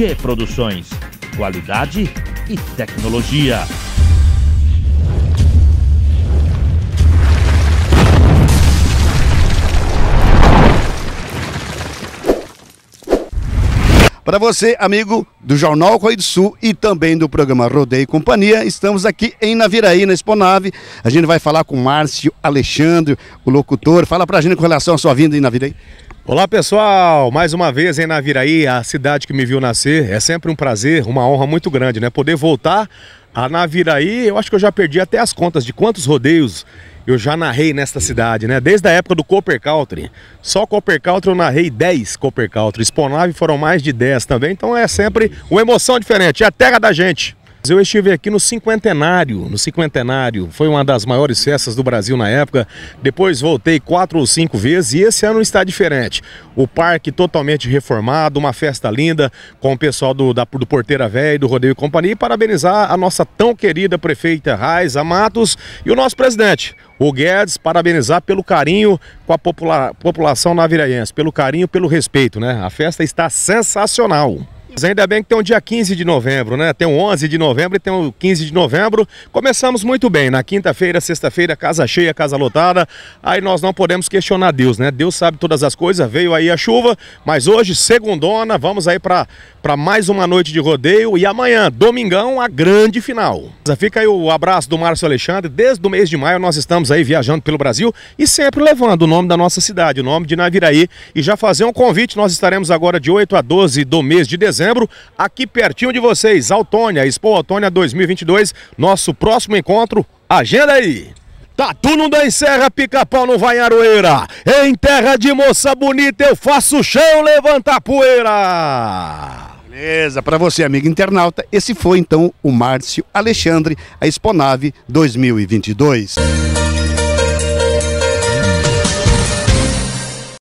Che Produções. Qualidade e tecnologia. Para você, amigo do Jornal Coí do Sul e também do programa Rodeio e Companhia, estamos aqui em Naviraí, na Exponave. A gente vai falar com Márcio Alexandre, o locutor. Fala para a gente com relação à sua vinda em Naviraí. Olá pessoal, mais uma vez em Naviraí, a cidade que me viu nascer. É sempre um prazer, uma honra muito grande, né? Poder voltar a Naviraí, eu acho que eu já perdi até as contas de quantos rodeios eu já narrei nesta cidade, né? Desde a época do Copper Country. Só Copper Country eu narrei 10 Copper Country. Sponave foram mais de 10 também, então é sempre uma emoção diferente. É a terra da gente. Eu estive aqui no cinquentenário, no cinquentenário, foi uma das maiores festas do Brasil na época. Depois voltei quatro ou cinco vezes e esse ano está diferente. O parque totalmente reformado, uma festa linda com o pessoal do, da, do Porteira Velha, do Rodeio e Companhia. E parabenizar a nossa tão querida prefeita Raiz Matos e o nosso presidente, o Guedes, parabenizar pelo carinho com a popula população naviraiense, pelo carinho, pelo respeito, né? A festa está sensacional. Mas ainda bem que tem o um dia 15 de novembro, né? Tem o 11 de novembro e tem o 15 de novembro. Começamos muito bem. Na quinta-feira, sexta-feira, casa cheia, casa lotada. Aí nós não podemos questionar Deus, né? Deus sabe todas as coisas. Veio aí a chuva, mas hoje, segundona, vamos aí para mais uma noite de rodeio. E amanhã, domingão, a grande final. Fica aí o abraço do Márcio Alexandre. Desde o mês de maio nós estamos aí viajando pelo Brasil e sempre levando o nome da nossa cidade, o nome de Naviraí. E já fazer um convite, nós estaremos agora de 8 a 12 do mês de dezembro dezembro, aqui pertinho de vocês, Autônia, Expo Autônia 2022, nosso próximo encontro, agenda aí! Tatu tá, não dá encerra, pica-pau não vai em aroeira. Em terra de moça bonita eu faço o chão levantar poeira. Beleza, para você, amigo internauta, esse foi então o Márcio Alexandre, a Exponave 2022.